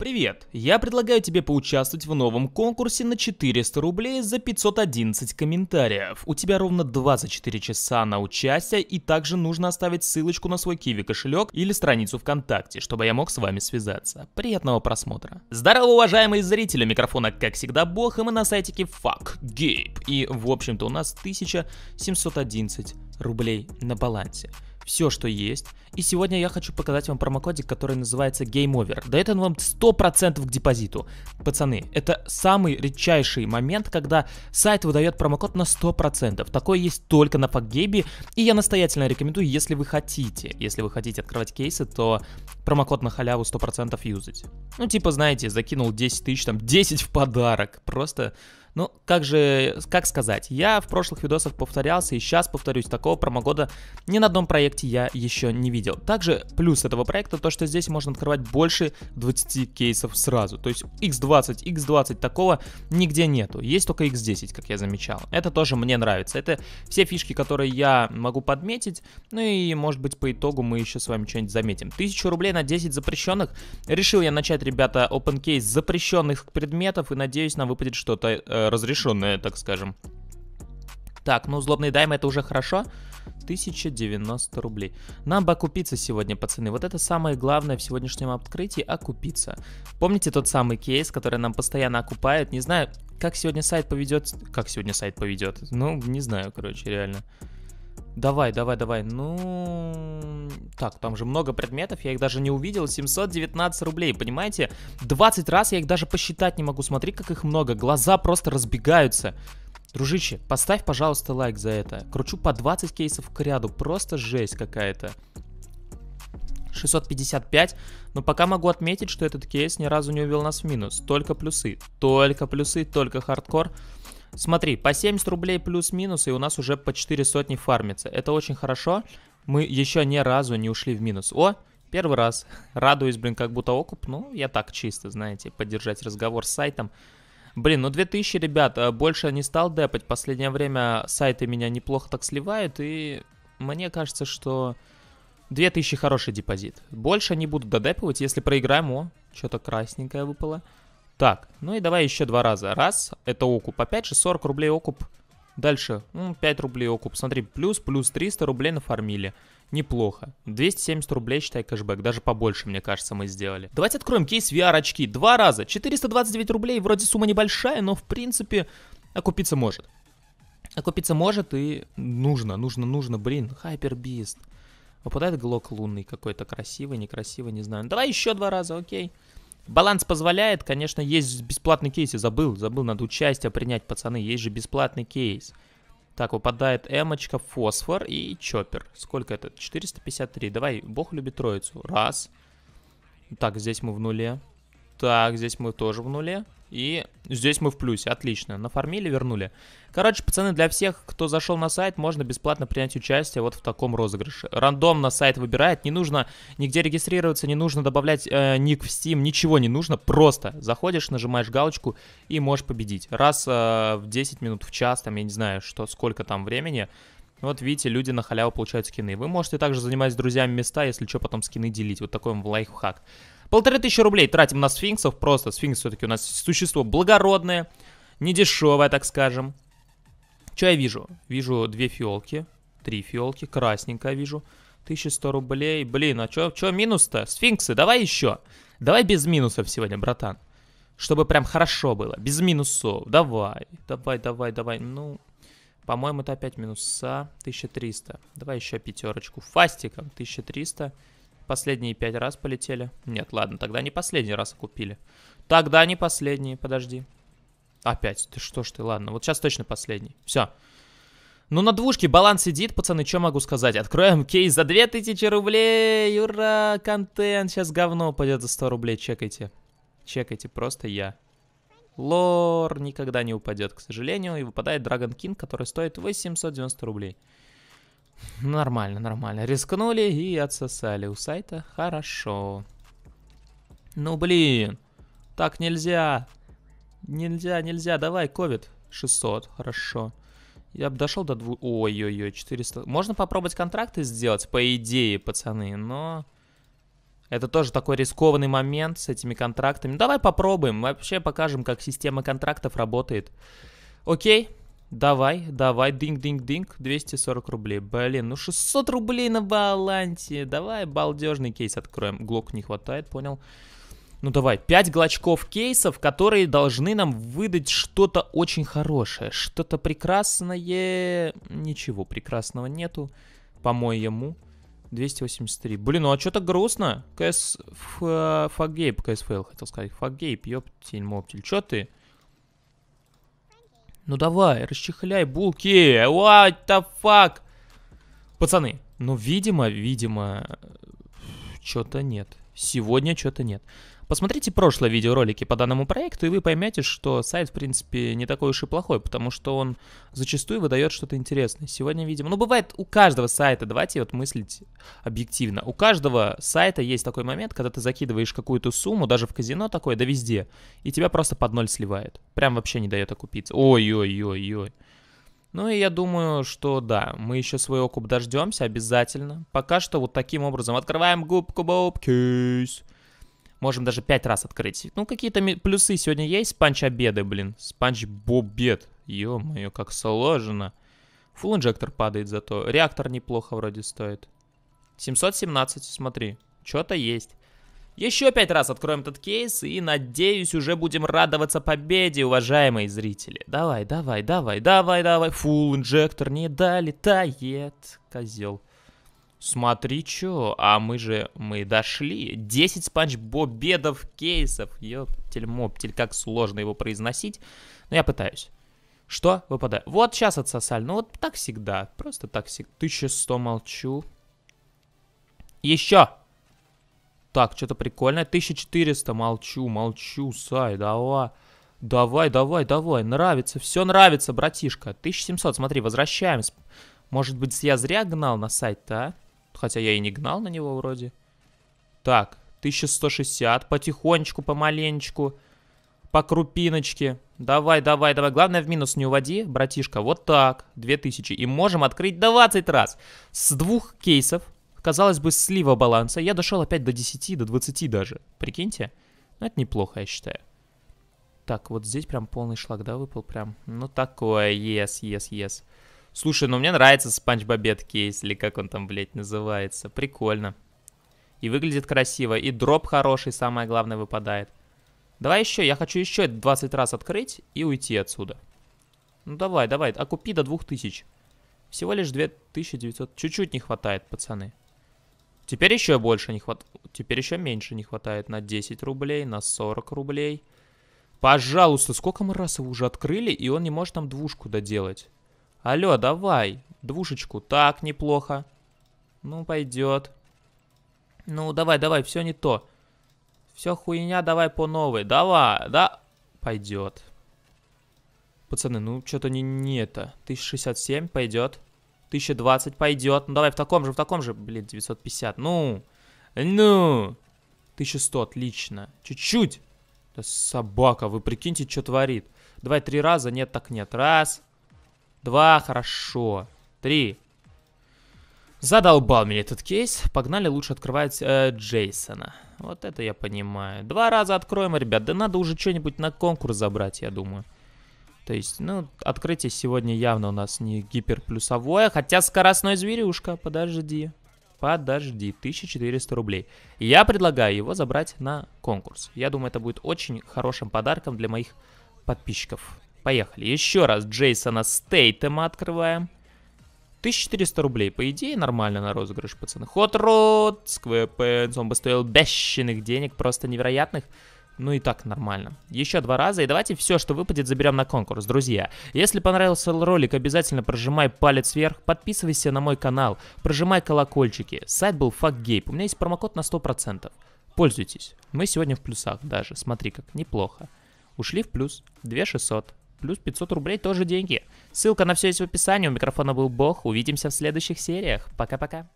Привет! Я предлагаю тебе поучаствовать в новом конкурсе на 400 рублей за 511 комментариев. У тебя ровно 24 часа на участие и также нужно оставить ссылочку на свой Киви кошелек или страницу ВКонтакте, чтобы я мог с вами связаться. Приятного просмотра! Здорово, уважаемые зрители! Микрофона, как всегда, бог, и мы на сайте Fuck Gabe. И, в общем-то, у нас 1711 рублей на балансе все, что есть. И сегодня я хочу показать вам промокодик, который называется Game Over. Дает он вам 100% к депозиту. Пацаны, это самый редчайший момент, когда сайт выдает промокод на 100%. Такое есть только на PagGabe, и я настоятельно рекомендую, если вы хотите, если вы хотите открывать кейсы, то промокод на халяву 100% юзать. Ну, типа, знаете, закинул 10 тысяч, там, 10 в подарок. Просто ну, как же, как сказать, я в прошлых видосах повторялся и сейчас повторюсь, такого промокода ни на одном проекте я еще не видел. Также плюс этого проекта то, что здесь можно открывать больше 20 кейсов сразу. То есть X20, X20 такого нигде нету. Есть только X10, как я замечал. Это тоже мне нравится. Это все фишки, которые я могу подметить. Ну и, может быть, по итогу мы еще с вами что-нибудь заметим. 1000 рублей на 10 запрещенных. Решил я начать, ребята, open case запрещенных предметов и надеюсь, нам выпадет что-то э, Э, разрешенная, так скажем. Так, ну злобный дайм это уже хорошо. 1090 рублей. Нам бы окупиться сегодня, пацаны. Вот это самое главное в сегодняшнем открытии – окупиться. Помните тот самый кейс, который нам постоянно окупает? Не знаю, как сегодня сайт поведет... Как сегодня сайт поведет? Ну, не знаю, короче, реально. Давай, давай, давай. Ну... Так, там же много предметов, я их даже не увидел. 719 рублей, понимаете? 20 раз я их даже посчитать не могу. Смотри, как их много. Глаза просто разбегаются. Дружище, поставь, пожалуйста, лайк за это. Кручу по 20 кейсов к ряду. Просто жесть какая-то. 655, но пока могу отметить, что этот кейс ни разу не увел нас в минус. Только плюсы, только плюсы, только хардкор. Смотри, по 70 рублей плюс-минус, и у нас уже по 4 сотни фармится. Это очень хорошо. Мы еще ни разу не ушли в минус. О, первый раз. Радуюсь, блин, как будто окуп. Ну, я так чисто, знаете, поддержать разговор с сайтом. Блин, ну 2000, ребят, э, больше не стал депать. Последнее время сайты меня неплохо так сливают, и мне кажется, что 2000 хороший депозит. Больше не буду додепывать, если проиграем. О, что-то красненькое выпало. Так, ну и давай еще два раза. Раз, это окуп. Опять же 40 рублей окуп. Дальше, ну, 5 рублей окуп. Смотри, плюс, плюс 300 рублей нафармили. Неплохо. 270 рублей, считай, кэшбэк. Даже побольше, мне кажется, мы сделали. Давайте откроем кейс VR-очки. Два раза. 429 рублей. Вроде сумма небольшая, но, в принципе, окупиться может. Окупиться может и нужно, нужно, нужно. Блин, хайпербист. Выпадает глок лунный какой-то. Красивый, некрасивый, не знаю. Давай еще два раза, окей. Баланс позволяет, конечно, есть бесплатный кейс, я забыл, забыл, надо участие принять, пацаны, есть же бесплатный кейс. Так, выпадает эмочка, фосфор и чоппер. Сколько это? 453. Давай, бог любит троицу. Раз. Так, здесь мы в нуле. Так, здесь мы тоже в нуле. И здесь мы в плюсе. Отлично. Нафармили, вернули. Короче, пацаны, для всех, кто зашел на сайт, можно бесплатно принять участие вот в таком розыгрыше. Рандомно сайт выбирает. Не нужно нигде регистрироваться, не нужно добавлять э, ник в Steam. Ничего не нужно. Просто заходишь, нажимаешь галочку и можешь победить. Раз э, в 10 минут, в час, там, я не знаю, что, сколько там времени. Вот видите, люди на халяву получают скины. Вы можете также занимать с друзьями места, если что, потом скины делить. Вот такой вам лайфхак. Полторы тысячи рублей тратим на сфинксов, просто сфинкс все-таки у нас существо благородное, недешевое, так скажем. Что я вижу? Вижу две фиолки, три фиолки, красненькая вижу. 1100 рублей. Блин, а что? чё минус-то? Сфинксы, давай еще. Давай без минусов сегодня, братан. Чтобы прям хорошо было. Без минусов. Давай, давай, давай, давай. Ну, по-моему, это опять минуса. 1300. Давай еще пятерочку. Фастиком 1300. Последние пять раз полетели. Нет, ладно, тогда не последний раз купили. Тогда не последний, подожди. Опять, ты что ж ты, ладно. Вот сейчас точно последний. Все. Ну, на двушке баланс сидит, пацаны, что могу сказать? Откроем кейс за 2000 рублей, ура, контент. Сейчас говно упадет за 100 рублей, чекайте. Чекайте, просто я. Лор никогда не упадет, к сожалению, и выпадает драгон King, который стоит 890 рублей. Нормально, нормально. Рискнули и отсосали у сайта. Хорошо. Ну блин. Так нельзя. Нельзя, нельзя. Давай, ковид. 600. Хорошо. Я бы дошел до двух... Ой-ой-ой, 400... Можно попробовать контракты сделать, по идее, пацаны, но... Это тоже такой рискованный момент с этими контрактами. Ну, давай попробуем, вообще покажем, как система контрактов работает. Окей, Давай, давай, динг-динг-динг, 240 рублей. Блин, ну 600 рублей на балансе. Давай балдежный кейс откроем. Глок не хватает, понял? Ну давай, 5 глочков кейсов, которые должны нам выдать что-то очень хорошее. Что-то прекрасное. Ничего прекрасного нету, по-моему. 283. Блин, ну а что то грустно? КС... Фагейб, э, КСФЛ хотел сказать. Фагейб, ёптень-моптель. Чё ты? Ну давай, расчехляй булки. What the fuck? Пацаны, ну видимо, видимо, что-то нет. Сегодня что-то нет. Посмотрите прошлые видеоролики по данному проекту, и вы поймете, что сайт, в принципе, не такой уж и плохой, потому что он зачастую выдает что-то интересное. Сегодня, видимо, ну, бывает у каждого сайта, давайте вот мыслить объективно, у каждого сайта есть такой момент, когда ты закидываешь какую-то сумму, даже в казино такое, да везде, и тебя просто под ноль сливает. Прям вообще не дает окупиться. Ой-ой-ой-ой. Ну и я думаю, что да, мы еще свой окуп дождемся обязательно. Пока что вот таким образом открываем губку Боб Кейс. Можем даже пять раз открыть. Ну, какие-то плюсы сегодня есть. Спанч обеды, блин. Спанч бобед. Ё-моё, как сложно. Фул инжектор падает зато. Реактор неплохо вроде стоит. 717, смотри. Что-то есть. Еще пять раз откроем этот кейс и, надеюсь, уже будем радоваться победе, уважаемые зрители. Давай, давай, давай, давай, давай. Фул инжектор не долетает, козел. Смотри, чё, а мы же, мы дошли. 10 спанч бобедов кейсов. Ёптель-моптель, как сложно его произносить. Но я пытаюсь. Что? Выпадает. Вот сейчас отсосали. Ну вот так всегда. Просто так всегда. 1100 молчу. Еще. Так, что-то прикольное. 1400 молчу, молчу, Сай, давай. Давай, давай, давай. Нравится, все нравится, братишка. 1700, смотри, возвращаемся. Может быть, я зря гнал на сайт-то, а? Хотя я и не гнал на него вроде. Так, 1160. Потихонечку, помаленечку. По крупиночке. Давай, давай, давай. Главное в минус не уводи, братишка. Вот так. 2000. И можем открыть 20 раз. С двух кейсов. Казалось бы, слива баланса. Я дошел опять до 10, до 20 даже. Прикиньте. Ну, это неплохо, я считаю. Так, вот здесь прям полный шлаг, да, выпал прям. Ну, такое, yes, yes, yes. Слушай, ну мне нравится Спанч Бобет кейс, или как он там, блядь, называется. Прикольно. И выглядит красиво, и дроп хороший, самое главное, выпадает. Давай еще, я хочу еще 20 раз открыть и уйти отсюда. Ну давай, давай, а купи до 2000. Всего лишь 2900, чуть-чуть не хватает, пацаны. Теперь еще больше не хватает, теперь еще меньше не хватает, на 10 рублей, на 40 рублей. Пожалуйста, сколько мы раз его уже открыли, и он не может там двушку доделать. Алло, давай. Двушечку. Так, неплохо. Ну, пойдет. Ну, давай, давай, все не то. Все хуйня, давай по новой. Давай, да. Пойдет. Пацаны, ну, что-то не, не это. 1067 пойдет. 1020 пойдет. Ну, давай в таком же, в таком же. Блин, 950. Ну, ну. 1100, отлично. Чуть-чуть. Да собака, вы прикиньте, что творит. Давай три раза, нет, так нет. Раз. Два, хорошо. Три. Задолбал меня этот кейс. Погнали лучше открывать э, Джейсона. Вот это я понимаю. Два раза откроем, ребят. Да надо уже что-нибудь на конкурс забрать, я думаю. То есть, ну, открытие сегодня явно у нас не гиперплюсовое. Хотя скоростной зверюшка. Подожди. Подожди. 1400 рублей. Я предлагаю его забрать на конкурс. Я думаю, это будет очень хорошим подарком для моих подписчиков. Поехали. Еще раз Джейсона Стейтема открываем. 1400 рублей, по идее, нормально на розыгрыш, пацаны. ход рот Square он бы стоил бесчинных денег, просто невероятных. Ну и так нормально. Еще два раза, и давайте все, что выпадет, заберем на конкурс, друзья. Если понравился ролик, обязательно прожимай палец вверх, подписывайся на мой канал, прожимай колокольчики. Сайт был FuckGape, у меня есть промокод на 100%. Пользуйтесь. Мы сегодня в плюсах даже, смотри как, неплохо. Ушли в плюс, 2600. Плюс 500 рублей тоже деньги. Ссылка на все есть в описании. У микрофона был Бог. Увидимся в следующих сериях. Пока-пока.